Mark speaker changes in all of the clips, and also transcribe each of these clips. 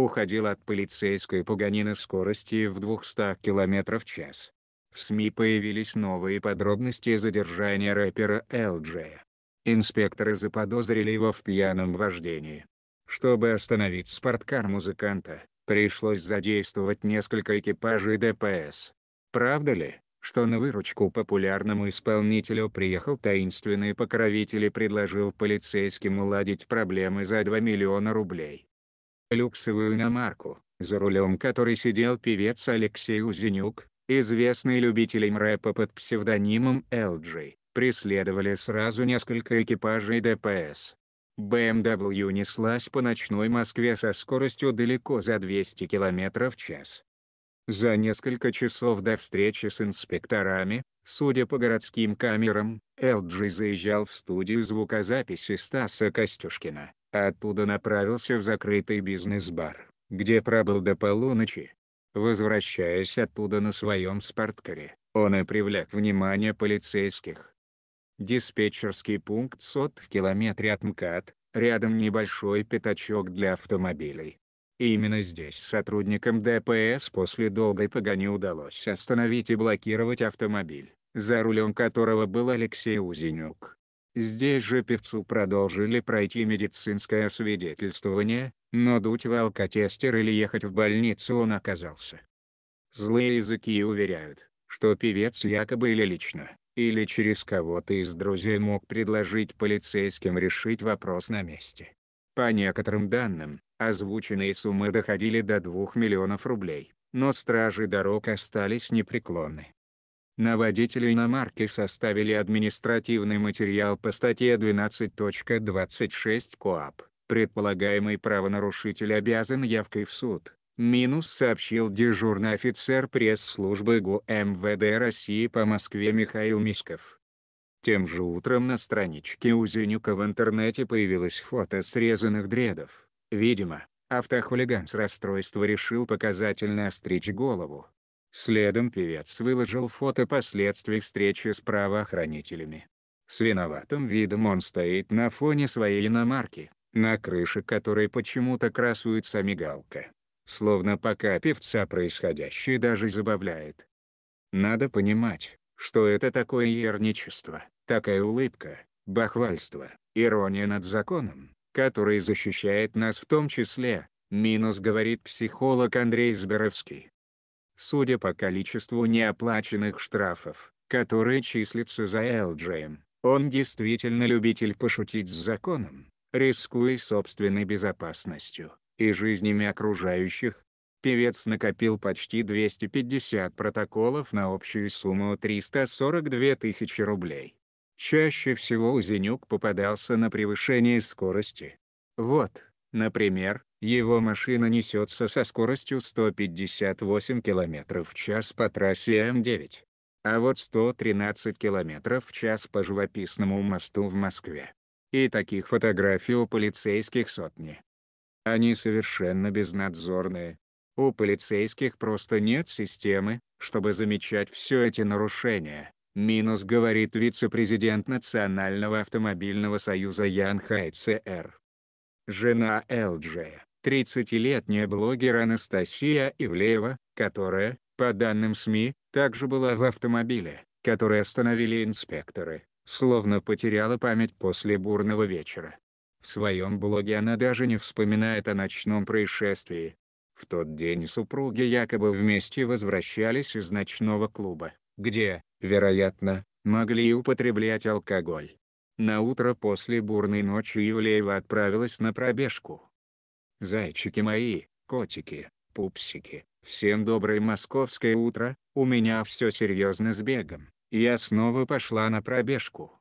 Speaker 1: уходил от полицейской пуганины скорости в 200 км в час. В СМИ появились новые подробности задержания рэпера Элджея. Инспекторы заподозрили его в пьяном вождении. Чтобы остановить спорткар музыканта, пришлось задействовать несколько экипажей ДПС. Правда ли, что на выручку популярному исполнителю приехал таинственный покровитель и предложил полицейским уладить проблемы за 2 миллиона рублей? люксовую иномарку, за рулем которой сидел певец Алексей Узенюк, известный любителем рэпа под псевдонимом LG, преследовали сразу несколько экипажей ДПС. BMW неслась по ночной Москве со скоростью далеко за 200 км в час. За несколько часов до встречи с инспекторами, судя по городским камерам, LG заезжал в студию звукозаписи Стаса Костюшкина оттуда направился в закрытый бизнес-бар, где пробыл до полуночи. Возвращаясь оттуда на своем спорткаре, он и привлек внимание полицейских. Диспетчерский пункт сот в километре от МКАД, рядом небольшой пятачок для автомобилей. Именно здесь сотрудникам ДПС после долгой погони удалось остановить и блокировать автомобиль, за рулем которого был Алексей Узенюк. Здесь же певцу продолжили пройти медицинское свидетельствование, но дуть в алкотестер или ехать в больницу он оказался. Злые языки уверяют, что певец якобы или лично, или через кого-то из друзей мог предложить полицейским решить вопрос на месте. По некоторым данным, озвученные суммы доходили до 2 миллионов рублей, но стражи дорог остались непреклонны. На водителя иномарки составили административный материал по статье 12.26 КОАП. Предполагаемый правонарушитель обязан явкой в суд. Минус сообщил дежурный офицер пресс-службы ГУ МВД России по Москве Михаил Мисков. Тем же утром на страничке Узенюка в интернете появилось фото срезанных дредов. Видимо, автохулиган с расстройства решил показательно остричь голову. Следом певец выложил фото последствий встречи с правоохранителями. С виноватым видом он стоит на фоне своей иномарки, на крыше которой почему-то красуется мигалка. Словно пока певца происходящее даже забавляет. Надо понимать, что это такое ерничество, такая улыбка, бахвальство, ирония над законом, который защищает нас в том числе, минус говорит психолог Андрей Зберовский. Судя по количеству неоплаченных штрафов, которые числятся за Элджием, он действительно любитель пошутить с законом, рискуя собственной безопасностью и жизнями окружающих. Певец накопил почти 250 протоколов на общую сумму 342 тысячи рублей. Чаще всего Узенюк попадался на превышение скорости. Вот, например, его машина несется со скоростью 158 км в час по трассе М9. А вот 113 км в час по живописному мосту в Москве. И таких фотографий у полицейских сотни. Они совершенно безнадзорные. У полицейских просто нет системы, чтобы замечать все эти нарушения. Минус говорит вице-президент Национального автомобильного союза Ян Хайце Р. Жена Элджея. 30-летняя блогер Анастасия Ивлеева, которая, по данным СМИ, также была в автомобиле, который остановили инспекторы, словно потеряла память после бурного вечера. В своем блоге она даже не вспоминает о ночном происшествии. В тот день супруги якобы вместе возвращались из ночного клуба, где, вероятно, могли употреблять алкоголь. На утро после бурной ночи Ивлеева отправилась на пробежку, Зайчики мои, котики, пупсики, всем доброе московское утро, у меня все серьезно с бегом, я снова пошла на пробежку.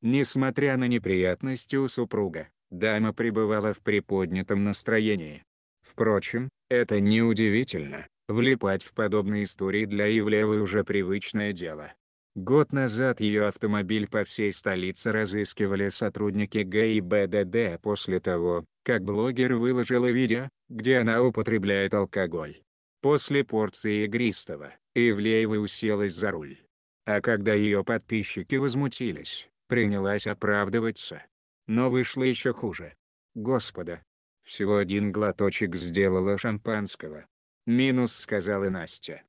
Speaker 1: Несмотря на неприятности у супруга, дама пребывала в приподнятом настроении. Впрочем, это неудивительно, влипать в подобные истории для евлевы уже привычное дело. Год назад ее автомобиль по всей столице разыскивали сотрудники ГИБДД после того, как блогер выложила видео, где она употребляет алкоголь. После порции игристого, Ивлеева уселась за руль. А когда ее подписчики возмутились, принялась оправдываться. Но вышло еще хуже. Господа. Всего один глоточек сделала шампанского. Минус сказала Настя.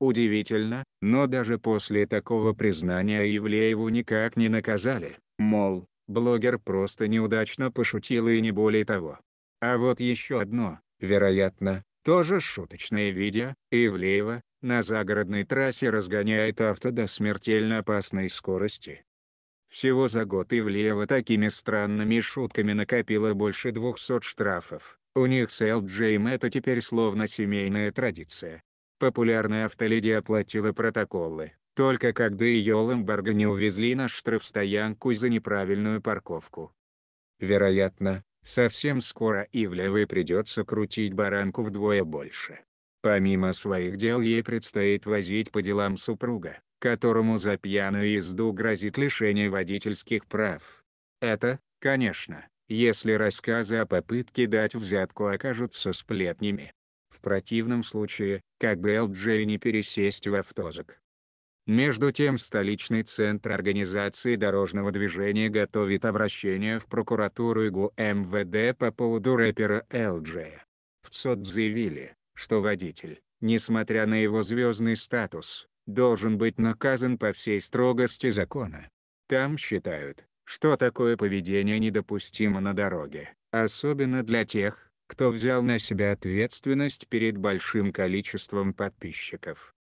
Speaker 1: Удивительно, но даже после такого признания Евлееву никак не наказали, мол, блогер просто неудачно пошутил и не более того. А вот еще одно, вероятно, тоже шуточное видео, Ивлеева, на загородной трассе разгоняет авто до смертельно опасной скорости. Всего за год Ивлеева такими странными шутками накопила больше 200 штрафов, у них с LGM это теперь словно семейная традиция. Популярная автоледи оплатила протоколы, только когда ее Ломберга не увезли на штрафстоянку за неправильную парковку. Вероятно, совсем скоро Ивлевой придется крутить баранку вдвое больше. Помимо своих дел ей предстоит возить по делам супруга, которому за пьяную езду грозит лишение водительских прав. Это, конечно, если рассказы о попытке дать взятку окажутся сплетнями. В противном случае, как бы Элджей не пересесть в автозак, между тем столичный центр организации дорожного движения готовит обращение в прокуратуру и ГУ МВД по поводу рэпера Л.Дж. В ЦОД заявили, что водитель, несмотря на его звездный статус, должен быть наказан по всей строгости закона. Там считают, что такое поведение недопустимо на дороге, особенно для тех, кто взял на себя ответственность перед большим количеством подписчиков.